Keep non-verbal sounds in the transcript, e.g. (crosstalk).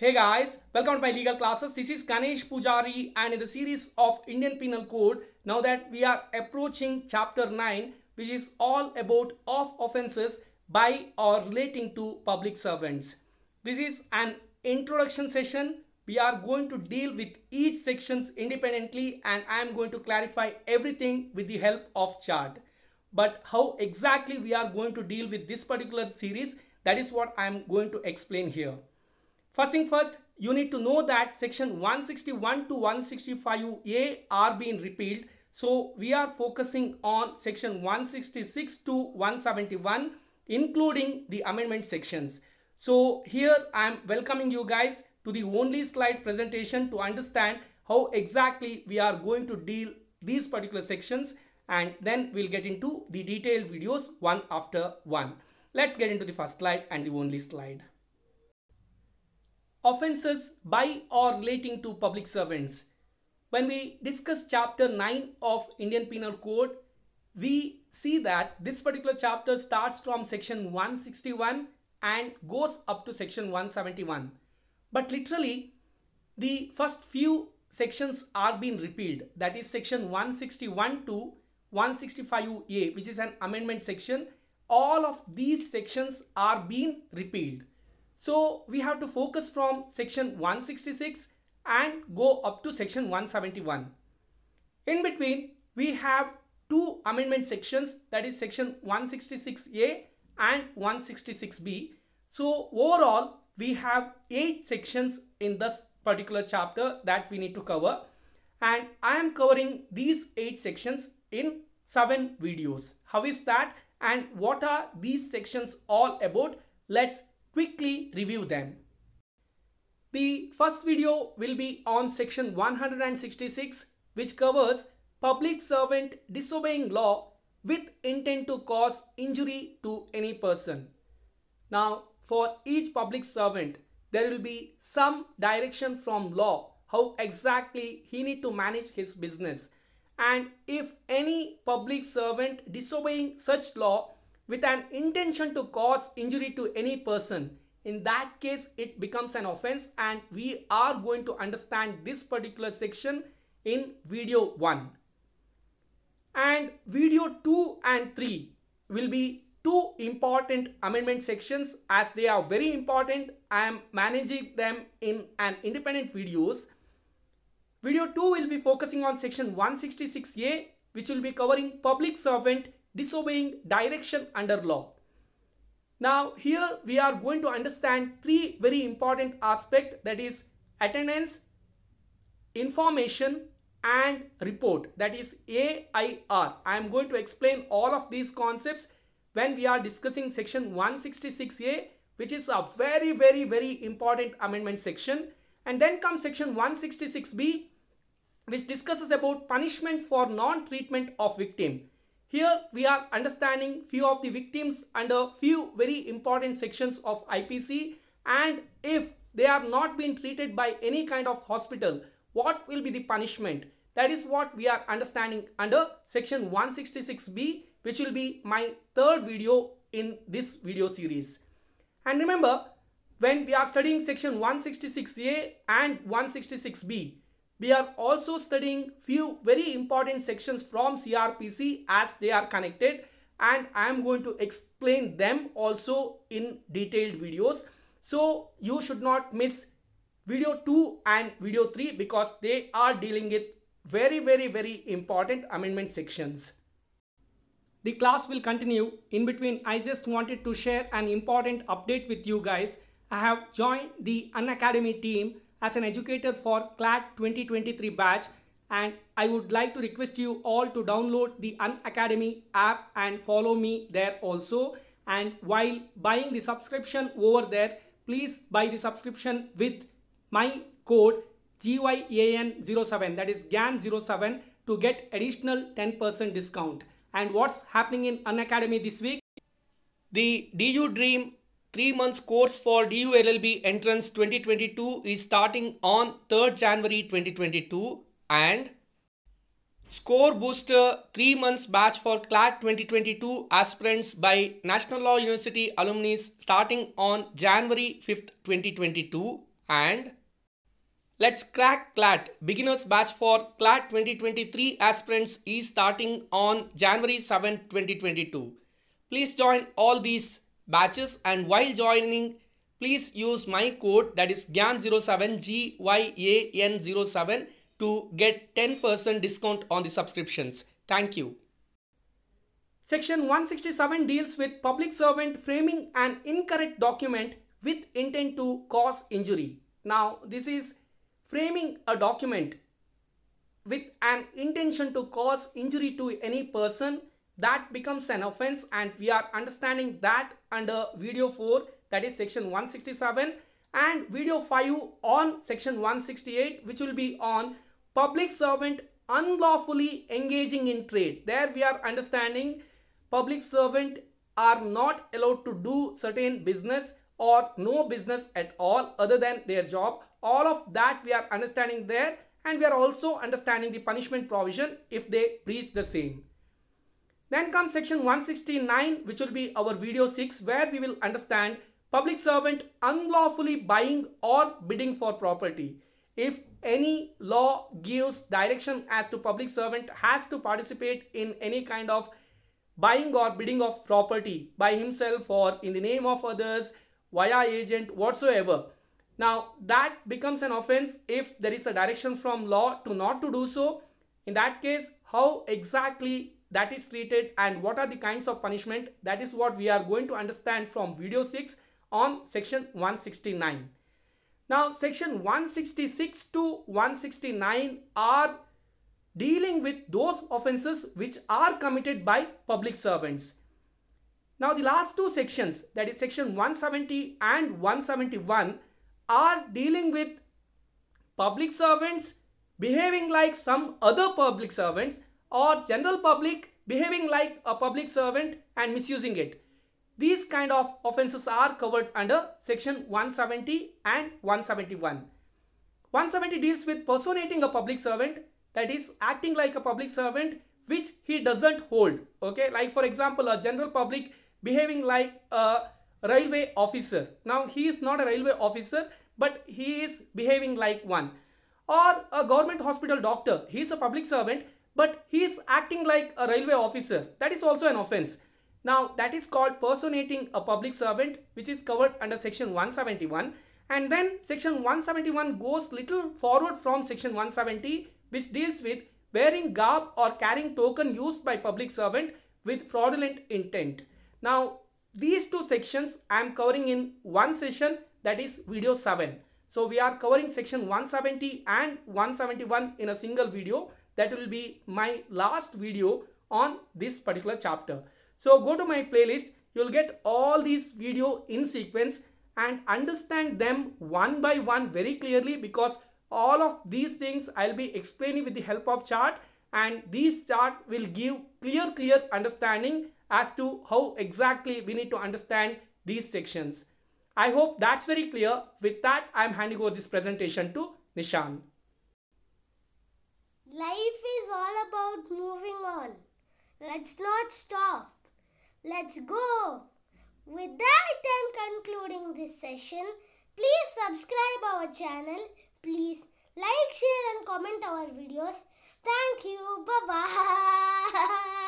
Hey guys, welcome to my legal classes. This is Ganesh Pujari and in the series of Indian Penal Code, now that we are approaching chapter 9, which is all about of offences by or relating to public servants. This is an introduction session. We are going to deal with each sections independently and I am going to clarify everything with the help of chart. But how exactly we are going to deal with this particular series, that is what I am going to explain here. First thing first, you need to know that section 161 to 165A are being repealed. So we are focusing on section 166 to 171 including the amendment sections. So here I am welcoming you guys to the only slide presentation to understand how exactly we are going to deal these particular sections and then we'll get into the detailed videos one after one. Let's get into the first slide and the only slide offenses by or relating to public servants. When we discuss chapter 9 of Indian Penal Code, we see that this particular chapter starts from section 161 and goes up to section 171. But literally, the first few sections are being repealed. That is section 161 to 165A, which is an amendment section. All of these sections are being repealed. So we have to focus from section 166 and go up to section 171. In between, we have two amendment sections that is section 166A and 166B. So overall, we have eight sections in this particular chapter that we need to cover. And I am covering these eight sections in seven videos. How is that? And what are these sections all about? Let's quickly review them. The first video will be on section 166 which covers public servant disobeying law with intent to cause injury to any person. Now for each public servant there will be some direction from law how exactly he need to manage his business and if any public servant disobeying such law with an intention to cause injury to any person in that case it becomes an offense and we are going to understand this particular section in video 1 and video 2 and 3 will be two important amendment sections as they are very important i am managing them in an independent videos video 2 will be focusing on section 166a which will be covering public servant disobeying direction under law. Now here we are going to understand three very important aspect that is attendance, information and report that is AIR. I am going to explain all of these concepts when we are discussing section 166A which is a very very very important amendment section and then comes section 166B which discusses about punishment for non-treatment of victim. Here we are understanding few of the victims and a few very important sections of IPC and if they are not being treated by any kind of hospital, what will be the punishment? That is what we are understanding under section 166B which will be my third video in this video series. And remember when we are studying section 166A and 166B, we are also studying few very important sections from CRPC as they are connected and I am going to explain them also in detailed videos. So you should not miss video 2 and video 3 because they are dealing with very very very important amendment sections. The class will continue. In between I just wanted to share an important update with you guys. I have joined the Unacademy team as an educator for CLAT 2023 batch and I would like to request you all to download the Unacademy app and follow me there also. And while buying the subscription over there, please buy the subscription with my code GYAN07 that is GAN07 to get additional 10% discount. And what's happening in Unacademy this week? The DU Dream Three months course for DU LLB entrance 2022 is starting on 3rd January 2022 and Score Booster 3 months batch for CLAT 2022 aspirants by National Law University alumni starting on January 5th, 2022 and Let's Crack CLAT beginners batch for CLAT 2023 aspirants is starting on January 7th, 2022. Please join all these batches and while joining please use my code that is GYAN07 GYAN07 to get 10% discount on the subscriptions. Thank you. Section 167 deals with public servant framing an incorrect document with intent to cause injury. Now this is framing a document with an intention to cause injury to any person that becomes an offense and we are understanding that under video 4 that is section 167 and video 5 on section 168 which will be on public servant unlawfully engaging in trade. There we are understanding public servant are not allowed to do certain business or no business at all other than their job. All of that we are understanding there and we are also understanding the punishment provision if they breach the same. Then comes section 169 which will be our video 6 where we will understand public servant unlawfully buying or bidding for property. If any law gives direction as to public servant has to participate in any kind of buying or bidding of property by himself or in the name of others via agent whatsoever. Now that becomes an offense if there is a direction from law to not to do so. In that case, how exactly that is treated and what are the kinds of punishment that is what we are going to understand from video 6 on section 169 now section 166 to 169 are dealing with those offenses which are committed by public servants now the last two sections that is section 170 and 171 are dealing with public servants behaving like some other public servants or general public behaving like a public servant and misusing it. These kind of offences are covered under section 170 and 171. 170 deals with personating a public servant that is acting like a public servant which he doesn't hold. Okay, like for example, a general public behaving like a railway officer. Now he is not a railway officer but he is behaving like one. Or a government hospital doctor. He is a public servant but he is acting like a railway officer. That is also an offense. Now that is called personating a public servant which is covered under section 171 and then section 171 goes little forward from section 170 which deals with wearing garb or carrying token used by public servant with fraudulent intent. Now these two sections I am covering in one session that is video 7. So we are covering section 170 and 171 in a single video that will be my last video on this particular chapter. So go to my playlist, you'll get all these video in sequence and understand them one by one very clearly because all of these things I'll be explaining with the help of chart and these chart will give clear clear understanding as to how exactly we need to understand these sections. I hope that's very clear. With that, I'm handing over this presentation to Nishan. Life is all about moving on. Let's not stop. Let's go. With that, I'm concluding this session. Please subscribe our channel. Please like, share and comment our videos. Thank you. Bye-bye. (laughs)